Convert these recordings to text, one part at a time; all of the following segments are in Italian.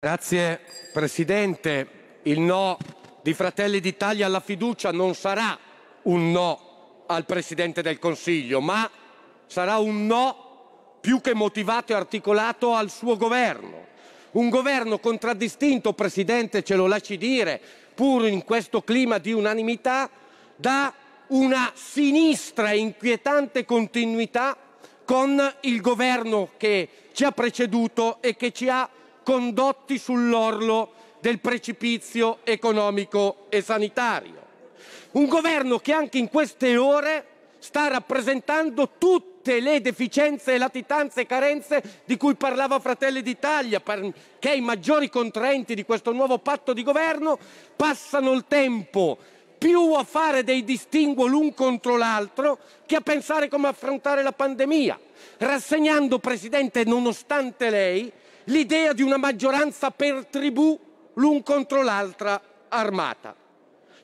Grazie Presidente. Il no di Fratelli d'Italia alla fiducia non sarà un no al Presidente del Consiglio, ma sarà un no più che motivato e articolato al suo governo. Un governo contraddistinto, Presidente, ce lo lasci dire, pur in questo clima di unanimità, da una sinistra e inquietante continuità con il governo che ci ha preceduto e che ci ha condotti sull'orlo del precipizio economico e sanitario. Un governo che anche in queste ore sta rappresentando tutte le deficienze, latitanze e carenze di cui parlava Fratelli d'Italia, perché i maggiori contraenti di questo nuovo patto di governo passano il tempo più a fare dei distinguo l'un contro l'altro che a pensare come affrontare la pandemia, rassegnando, Presidente, nonostante lei, l'idea di una maggioranza per tribù l'un contro l'altra armata.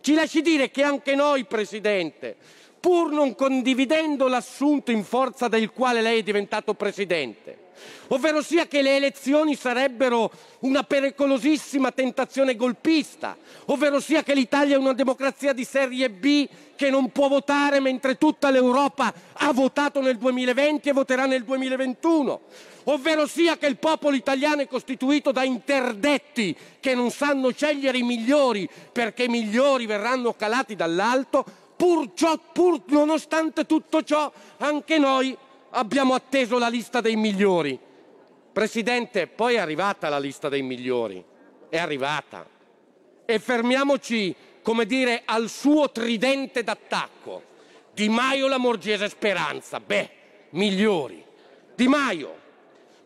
Ci lasci dire che anche noi, Presidente, pur non condividendo l'assunto in forza del quale lei è diventato presidente, ovvero sia che le elezioni sarebbero una pericolosissima tentazione golpista, ovvero sia che l'Italia è una democrazia di serie B che non può votare mentre tutta l'Europa ha votato nel 2020 e voterà nel 2021, ovvero sia che il popolo italiano è costituito da interdetti che non sanno scegliere i migliori perché i migliori verranno calati dall'alto, Pur, ciò, pur nonostante tutto ciò, anche noi abbiamo atteso la lista dei migliori. Presidente, poi è arrivata la lista dei migliori, è arrivata. E fermiamoci, come dire, al suo tridente d'attacco. Di Maio, la Lamorgese, Speranza, beh, migliori. Di Maio,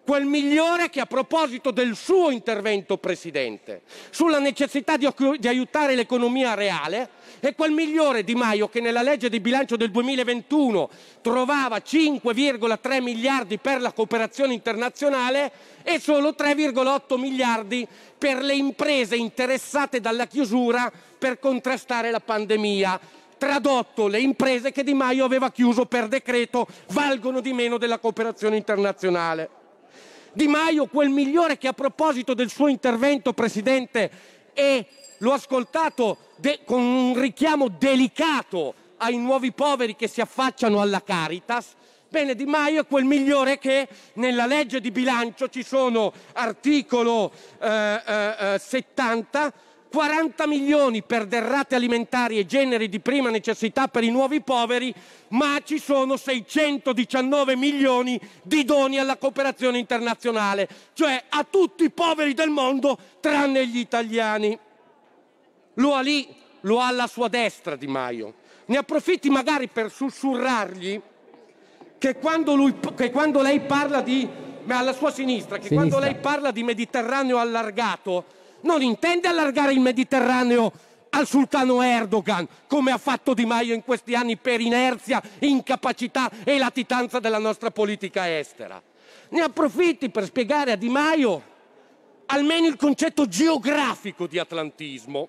quel migliore che a proposito del suo intervento, Presidente, sulla necessità di, di, aiutare l'economia reale, è quel migliore Di Maio che nella legge di bilancio del 2021 trovava 5,3 miliardi per la cooperazione internazionale e solo 3,8 miliardi per le imprese interessate dalla chiusura per contrastare la pandemia tradotto le imprese che Di Maio aveva chiuso per decreto valgono di meno della cooperazione internazionale. Di Maio, quel migliore che a proposito del suo intervento, Presidente, e l'ho ascoltato con un richiamo delicato ai nuovi poveri che si affacciano alla Caritas, Bene, Di Maio è quel migliore che nella legge di bilancio ci sono articolo eh, eh, 70 eh, 40 milioni per derrate alimentari e generi di prima necessità per i nuovi poveri, ma ci sono 619 milioni di doni alla cooperazione internazionale, cioè a tutti i poveri del mondo tranne gli italiani. Lo ha lì, lo ha alla sua destra Di Maio. Ne approfitti magari per sussurrargli che quando, lui, che quando lei parla di... Ma alla sua sinistra, che sinistra. quando lei parla di Mediterraneo allargato, non intende allargare il Mediterraneo al sultano Erdogan, come ha fatto Di Maio in questi anni per inerzia, incapacità e latitanza della nostra politica estera. Ne approfitti per spiegare a Di Maio almeno il concetto geografico di atlantismo.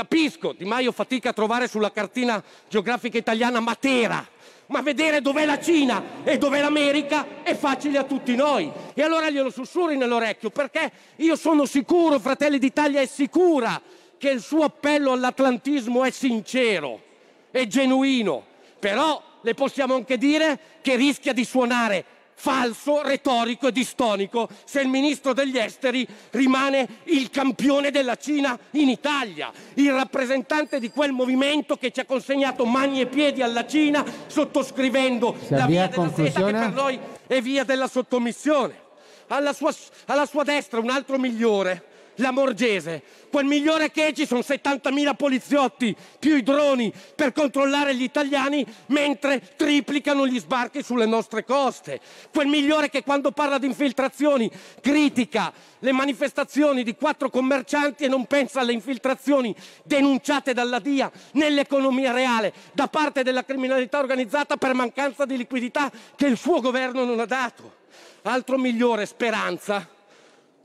Capisco, Di Maio fatica a trovare sulla cartina geografica italiana Matera, ma vedere dov'è la Cina e dov'è l'America è facile a tutti noi. E allora glielo sussurri nell'orecchio, perché io sono sicuro, Fratelli d'Italia è sicura, che il suo appello all'atlantismo è sincero, è genuino. Però le possiamo anche dire che rischia di suonare falso, retorico e distonico se il ministro degli esteri rimane il campione della Cina in Italia, il rappresentante di quel movimento che ci ha consegnato mani e piedi alla Cina sottoscrivendo la via della seta che per noi è via della sottomissione. Alla sua, alla sua destra un altro migliore, la Morgese. Quel migliore che ci sono 70.000 poliziotti più i droni per controllare gli italiani mentre triplicano gli sbarchi sulle nostre coste. Quel migliore che quando parla di infiltrazioni critica le manifestazioni di quattro commercianti e non pensa alle infiltrazioni denunciate dalla DIA nell'economia reale da parte della criminalità organizzata per mancanza di liquidità che il suo governo non ha dato. Altro migliore, Speranza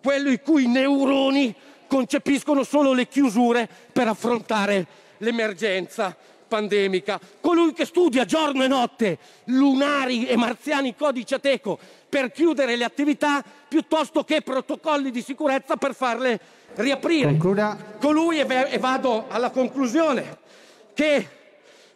quello i cui neuroni concepiscono solo le chiusure per affrontare l'emergenza pandemica. Colui che studia giorno e notte lunari e marziani codice ateco per chiudere le attività piuttosto che protocolli di sicurezza per farle riaprire. Concluda. Colui, e vado alla conclusione, che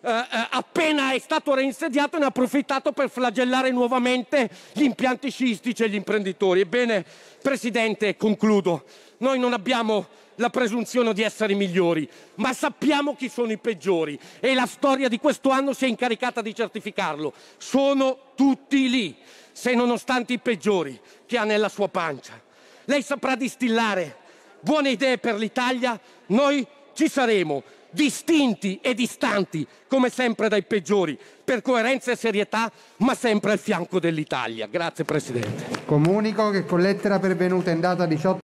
eh, eh, appena è stato reinsediato ne ha approfittato per flagellare nuovamente gli impianti sciistici e gli imprenditori. Ebbene, Presidente, concludo. Noi non abbiamo la presunzione di essere i migliori, ma sappiamo chi sono i peggiori e la storia di questo anno si è incaricata di certificarlo. Sono tutti lì, se nonostante i peggiori che ha nella sua pancia. Lei saprà distillare buone idee per l'Italia, noi ci saremo distinti e distanti, come sempre dai peggiori, per coerenza e serietà, ma sempre al fianco dell'Italia. Grazie Presidente. Comunico che con lettera pervenuta in data 18